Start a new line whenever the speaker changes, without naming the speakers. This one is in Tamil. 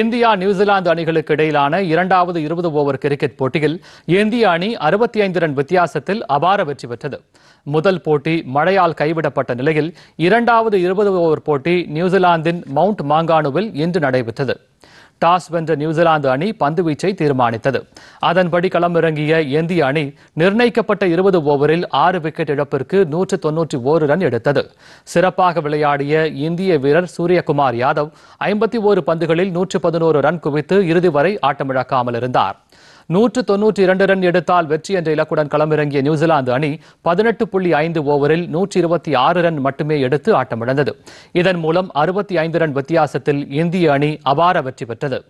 இந்தியா நியூசிலாந்து அணிகளுக்கு இடையிலான இரண்டாவது இருபது ஓவர் கிரிக்கெட் போட்டியில் இந்திய அணி அறுபத்தி ஐந்து ரன் வித்தியாசத்தில் அபார வெற்றி பெற்றது முதல் போட்டி மழையால் கைவிடப்பட்ட நிலையில் இரண்டாவது இருபது ஓவர் போட்டி நியூசிலாந்தின் மவுண்ட் மாங்கானுவில் இன்று நடைபெற்றது டாஸ் வென்ற நியூசிலாந்து அணி பந்துவீச்சை தீர்மானித்தது அதன்படி களமிறங்கிய இந்திய அணி நிர்ணயிக்கப்பட்ட இருபது ஓவரில் ஆறு விக்கெட் இழப்பிற்கு நூற்று தொன்னூற்றி ஓரு ரன் எடுத்தது சிறப்பாக விளையாடிய இந்திய வீரர் சூரியகுமார் யாதவ் ஐம்பத்தி ஒரு பந்துகளில் நூற்று பதினோரு ரன் குவித்து இறுதி வரை ஆட்டமிழக்காமல் இருந்தார் நூற்று தொன்னூற்றி இரண்டு ரன் எடுத்தால் வெற்றி என்ற இலக்குடன் களமிறங்கிய நியூசிலாந்து அணி பதினெட்டு புள்ளி ஐந்து ஓவரில் நூற்றி இருபத்தி ஆறு ரன் மட்டுமே எடுத்து ஆட்டமிழந்தது இதன் மூலம் அறுபத்தி ஐந்து ரன் வித்தியாசத்தில் இந்திய அணி அபார வெற்றி பெற்றது